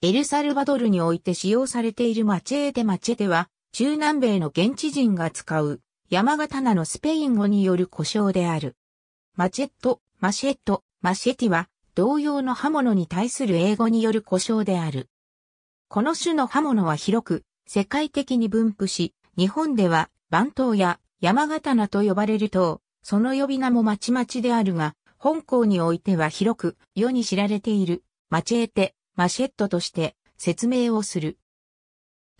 エルサルバドルにおいて使用されているマチェーテマチェテは、中南米の現地人が使う、山形名のスペイン語による故障である。マチェット、マシェット、マシェティは、同様の刃物に対する英語による故障である。この種の刃物は広く、世界的に分布し、日本では、番頭や山形名と呼ばれると、その呼び名もまちまちであるが、本校においては広く、世に知られている、マチェーテ、マシェットとして説明をする。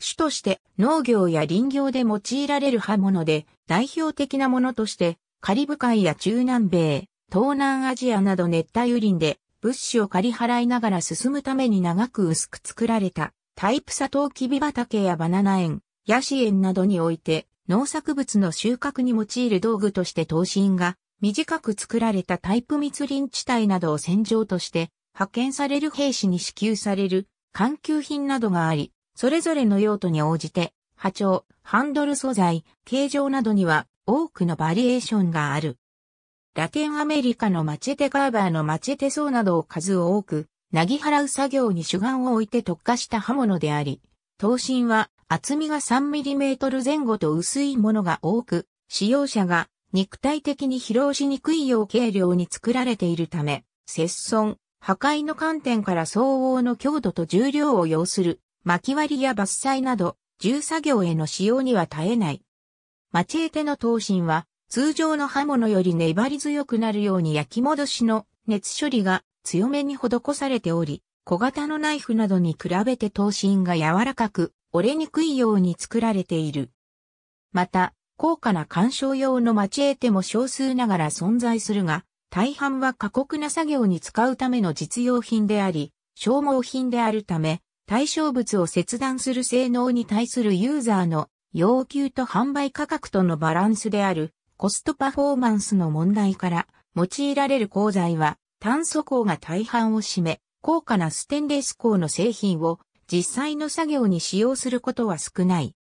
種として農業や林業で用いられる刃物で代表的なものとしてカリブ海や中南米、東南アジアなど熱帯雨林で物資を借り払いながら進むために長く薄く作られたタイプサトウキビ畑やバナナ園、ヤシ園などにおいて農作物の収穫に用いる道具として刀身が短く作られたタイプ密林地帯などを戦場として派遣される兵士に支給される環球品などがあり、それぞれの用途に応じて、波長、ハンドル素材、形状などには多くのバリエーションがある。ラテンアメリカのマチェテカーバーのマチェテソなどを数多く、なぎ払う作業に主眼を置いて特化した刃物であり、刀身は厚みが 3mm 前後と薄いものが多く、使用者が肉体的に疲労しにくいよう軽量に作られているため、切損、破壊の観点から相応の強度と重量を要する、巻き割りや伐採など、重作業への使用には耐えない。マチェテの刀身は、通常の刃物より粘り強くなるように焼き戻しの熱処理が強めに施されており、小型のナイフなどに比べて刀身が柔らかく折れにくいように作られている。また、高価な鑑賞用のマチエテも少数ながら存在するが、大半は過酷な作業に使うための実用品であり、消耗品であるため、対象物を切断する性能に対するユーザーの要求と販売価格とのバランスであるコストパフォーマンスの問題から用いられる鋼材は炭素鋼が大半を占め、高価なステンレス鋼の製品を実際の作業に使用することは少ない。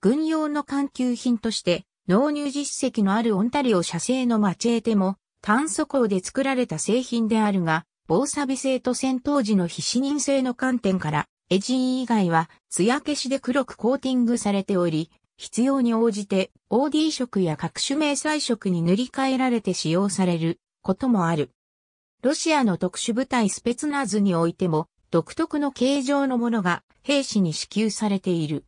軍用の環球品として納入実績のあるオンタリオ社製のマチェーテも炭素鋼で作られた製品であるが、防錆性と戦闘時の非視認性の観点から、エジン以外は、艶消しで黒くコーティングされており、必要に応じて OD 色や各種迷彩色に塗り替えられて使用されることもある。ロシアの特殊部隊スペツナーズにおいても、独特の形状のものが兵士に支給されている。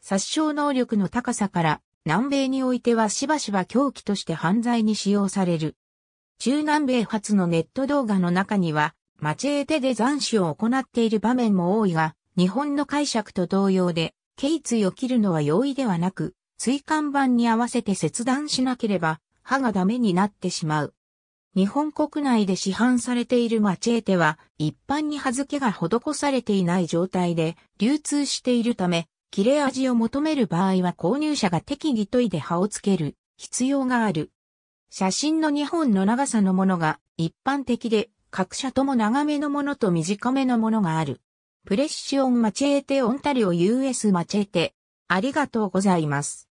殺傷能力の高さから、南米においてはしばしば狂気として犯罪に使用される。中南米発のネット動画の中には、マチェーテで斬首を行っている場面も多いが、日本の解釈と同様で、頸椎を切るのは容易ではなく、椎間板に合わせて切断しなければ、歯がダメになってしまう。日本国内で市販されているマチェーテは、一般に葉付けが施されていない状態で流通しているため、切れ味を求める場合は購入者が適宜研いで葉をつける必要がある。写真の2本の長さのものが一般的で、各社とも長めのものと短めのものがある。プレッシオンマチェーテオンタリオ US マチェーテ。ありがとうございます。